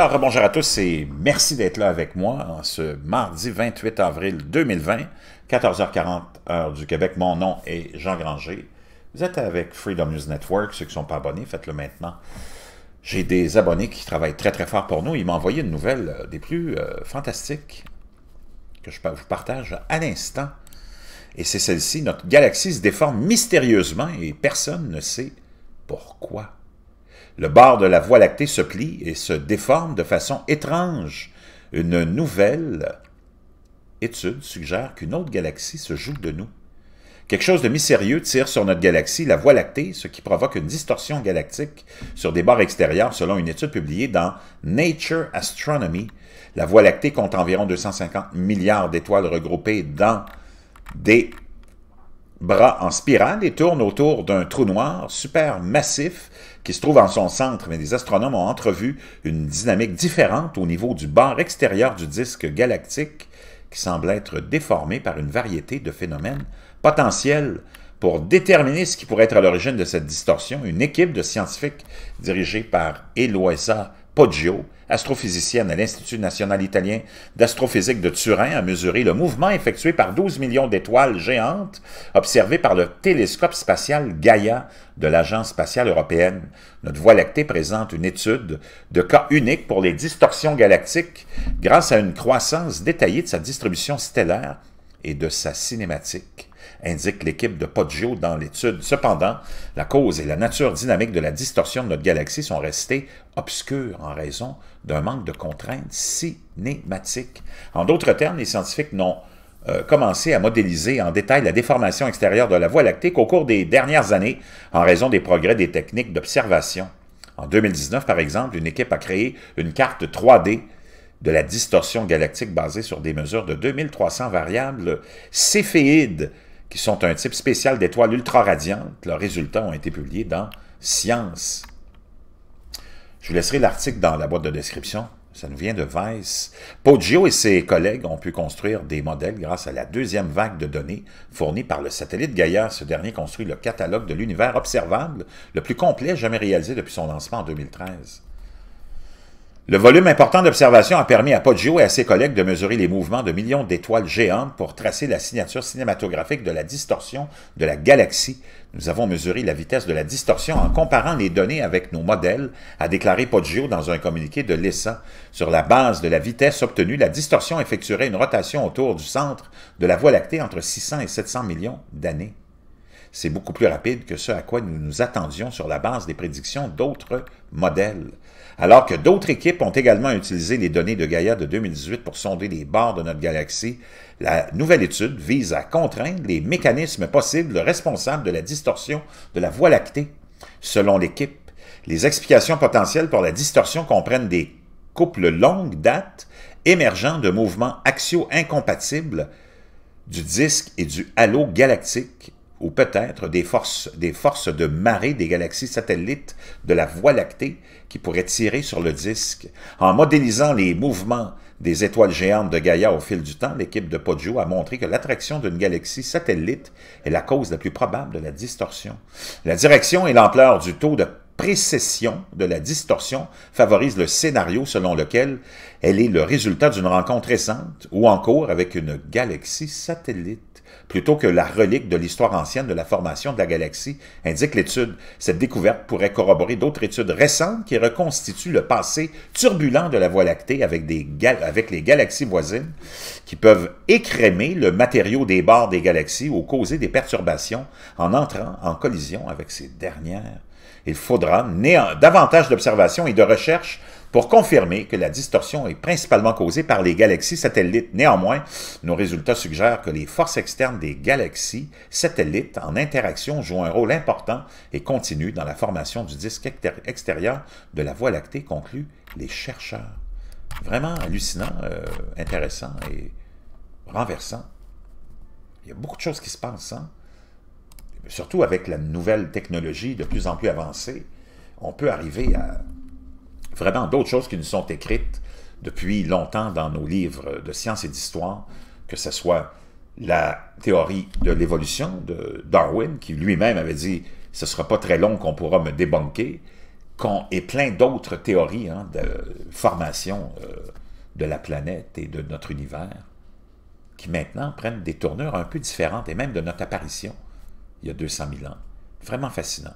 Alors, bonjour à tous et merci d'être là avec moi ce mardi 28 avril 2020, 14h40 heure du Québec. Mon nom est Jean Granger. Vous êtes avec Freedom News Network. Ceux qui ne sont pas abonnés, faites-le maintenant. J'ai des abonnés qui travaillent très très fort pour nous. Ils m'ont envoyé une nouvelle euh, des plus euh, fantastiques que je vous partage à l'instant. Et c'est celle-ci, notre galaxie se déforme mystérieusement et personne ne sait pourquoi. Le bord de la Voie lactée se plie et se déforme de façon étrange. Une nouvelle étude suggère qu'une autre galaxie se joue de nous. Quelque chose de mystérieux tire sur notre galaxie, la Voie lactée, ce qui provoque une distorsion galactique sur des bords extérieurs selon une étude publiée dans Nature Astronomy. La Voie lactée compte environ 250 milliards d'étoiles regroupées dans des bras en spirale et tourne autour d'un trou noir massif qui se trouve en son centre, mais des astronomes ont entrevu une dynamique différente au niveau du bord extérieur du disque galactique qui semble être déformé par une variété de phénomènes potentiels. Pour déterminer ce qui pourrait être à l'origine de cette distorsion, une équipe de scientifiques dirigée par Eloisa Poggio, astrophysicienne à l'Institut national italien d'astrophysique de Turin, a mesuré le mouvement effectué par 12 millions d'étoiles géantes observées par le télescope spatial Gaia de l'Agence spatiale européenne. Notre Voie lactée présente une étude de cas unique pour les distorsions galactiques grâce à une croissance détaillée de sa distribution stellaire et de sa cinématique indique l'équipe de Poggio dans l'étude. Cependant, la cause et la nature dynamique de la distorsion de notre galaxie sont restées obscures en raison d'un manque de contraintes cinématiques. En d'autres termes, les scientifiques n'ont euh, commencé à modéliser en détail la déformation extérieure de la Voie lactique au cours des dernières années en raison des progrès des techniques d'observation. En 2019, par exemple, une équipe a créé une carte 3D de la distorsion galactique basée sur des mesures de 2300 variables céphéides qui sont un type spécial d'étoiles ultra-radiantes. Leurs résultats ont été publiés dans Science. Je vous laisserai l'article dans la boîte de description. Ça nous vient de Vice. Poggio et ses collègues ont pu construire des modèles grâce à la deuxième vague de données fournie par le satellite Gaia. Ce dernier construit le catalogue de l'univers observable, le plus complet jamais réalisé depuis son lancement en 2013. Le volume important d'observations a permis à Poggio et à ses collègues de mesurer les mouvements de millions d'étoiles géantes pour tracer la signature cinématographique de la distorsion de la galaxie. Nous avons mesuré la vitesse de la distorsion en comparant les données avec nos modèles, a déclaré Poggio dans un communiqué de l'ESA. Sur la base de la vitesse obtenue, la distorsion effectuerait une rotation autour du centre de la Voie lactée entre 600 et 700 millions d'années c'est beaucoup plus rapide que ce à quoi nous nous attendions sur la base des prédictions d'autres modèles. Alors que d'autres équipes ont également utilisé les données de Gaia de 2018 pour sonder les bords de notre galaxie, la nouvelle étude vise à contraindre les mécanismes possibles responsables de la distorsion de la Voie lactée. Selon l'équipe, les explications potentielles pour la distorsion comprennent des couples longues dates émergents de mouvements axio incompatibles du disque et du halo galactique ou peut-être des forces, des forces de marée des galaxies satellites de la Voie lactée qui pourraient tirer sur le disque. En modélisant les mouvements des étoiles géantes de Gaïa au fil du temps, l'équipe de Poggio a montré que l'attraction d'une galaxie satellite est la cause la plus probable de la distorsion. La direction et l'ampleur du taux de précession de la distorsion favorise le scénario selon lequel elle est le résultat d'une rencontre récente ou en cours avec une galaxie satellite plutôt que la relique de l'histoire ancienne de la formation de la galaxie, indique l'étude. Cette découverte pourrait corroborer d'autres études récentes qui reconstituent le passé turbulent de la Voie lactée avec, les galaxies voisines qui peuvent écrémer le matériau des bords des galaxies ou causer des perturbations en entrant en collision avec ces dernières. Il faudra davantage d'observations et de recherches pour confirmer que la distorsion est principalement causée par les galaxies satellites. Néanmoins, nos résultats suggèrent que les forces externes des galaxies satellites en interaction jouent un rôle important et continu dans la formation du disque extérieur de la Voie lactée, concluent les chercheurs. Vraiment hallucinant, euh, intéressant et renversant. Il y a beaucoup de choses qui se passent, hein? surtout avec la nouvelle technologie de plus en plus avancée, on peut arriver à vraiment d'autres choses qui nous sont écrites depuis longtemps dans nos livres de sciences et d'histoire, que ce soit la théorie de l'évolution de Darwin, qui lui-même avait dit « ce ne sera pas très long qu'on pourra me débunker », et plein d'autres théories hein, de formation euh, de la planète et de notre univers, qui maintenant prennent des tournures un peu différentes, et même de notre apparition il y a 200 000 ans. Vraiment fascinant.